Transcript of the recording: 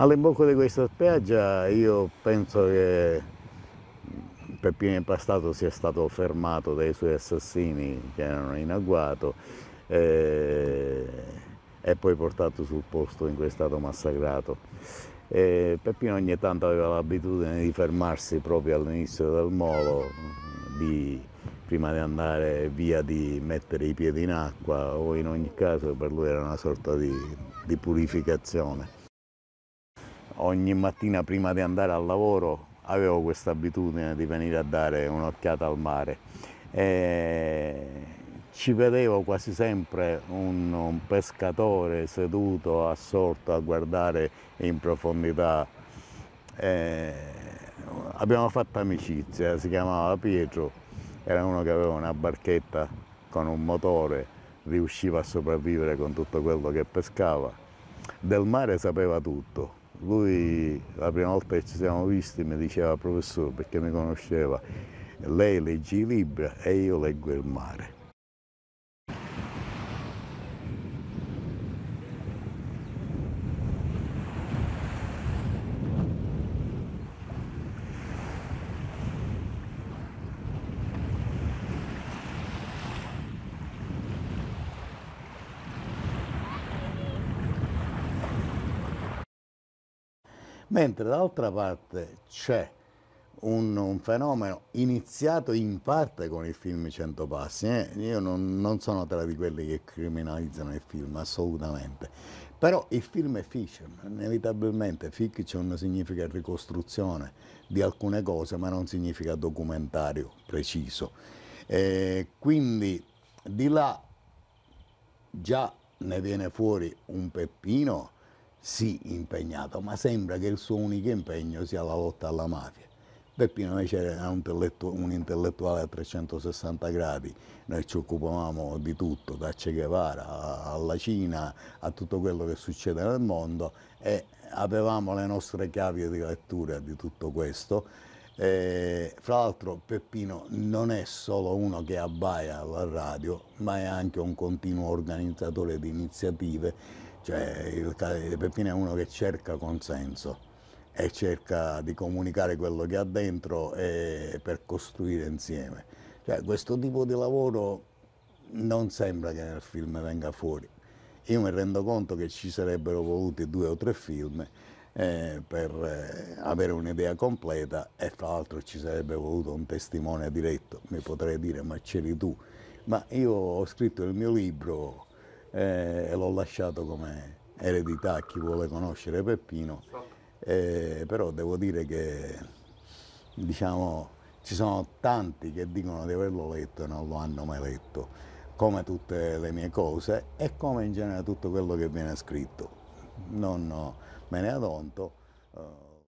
All'imbocco di questa spiaggia io penso che Peppino Impastato sia stato fermato dai suoi assassini che erano in agguato e, eh, e poi portato sul posto in cui è stato massacrato. E Peppino ogni tanto aveva l'abitudine di fermarsi proprio all'inizio del molo, di, prima di andare via di mettere i piedi in acqua o in ogni caso per lui era una sorta di, di purificazione ogni mattina prima di andare al lavoro avevo questa abitudine di venire a dare un'occhiata al mare. E ci vedevo quasi sempre un, un, pescatore seduto, assorto a guardare in profondità. E abbiamo fatto amicizia, si chiamava Pietro, era uno che aveva una barchetta con un motore, riusciva a sopravvivere con tutto quello che pescava. Del mare sapeva tutto, lui la prima volta che ci siamo visti mi diceva professore perché mi conosceva, lei legge i libri e io leggo il mare. mentre d'altra parte c'è un, un, fenomeno iniziato in parte con il film Cento Passi, eh? io non, non sono tra di quelli che criminalizzano il film, assolutamente, però il film è fiction, inevitabilmente fiction significa ricostruzione di alcune cose, ma non significa documentario preciso. Eh, quindi di là già ne viene fuori un peppino sì impegnato, ma sembra che il suo unico impegno sia la lotta alla mafia. Peppino invece era un, un intellettuale a 360 gradi, noi ci occupavamo di tutto, da Che Guevara alla Cina, a tutto quello che succede nel mondo e avevamo le nostre chiavi di lettura di tutto questo. E, fra l'altro Peppino non è solo uno che abbaia alla radio, ma è anche un continuo organizzatore di iniziative cioè, in realtà Peppino è uno che cerca consenso e cerca di comunicare quello che ha dentro per costruire insieme. Cioè, questo tipo di lavoro non sembra che nel film venga fuori. Io mi rendo conto che ci sarebbero voluti due o tre film eh, per eh, avere un'idea completa e fra l'altro ci sarebbe voluto un testimone diretto, mi potrei dire ma c'eri tu, ma io ho scritto il mio libro eh, e l'ho lasciato come eredità a chi vuole conoscere Peppino, eh, però devo dire che diciamo, ci sono tanti che dicono di averlo letto e non lo hanno mai letto, come tutte le mie cose e come in genere tutto quello che viene scritto. Non me ne adonto. Eh,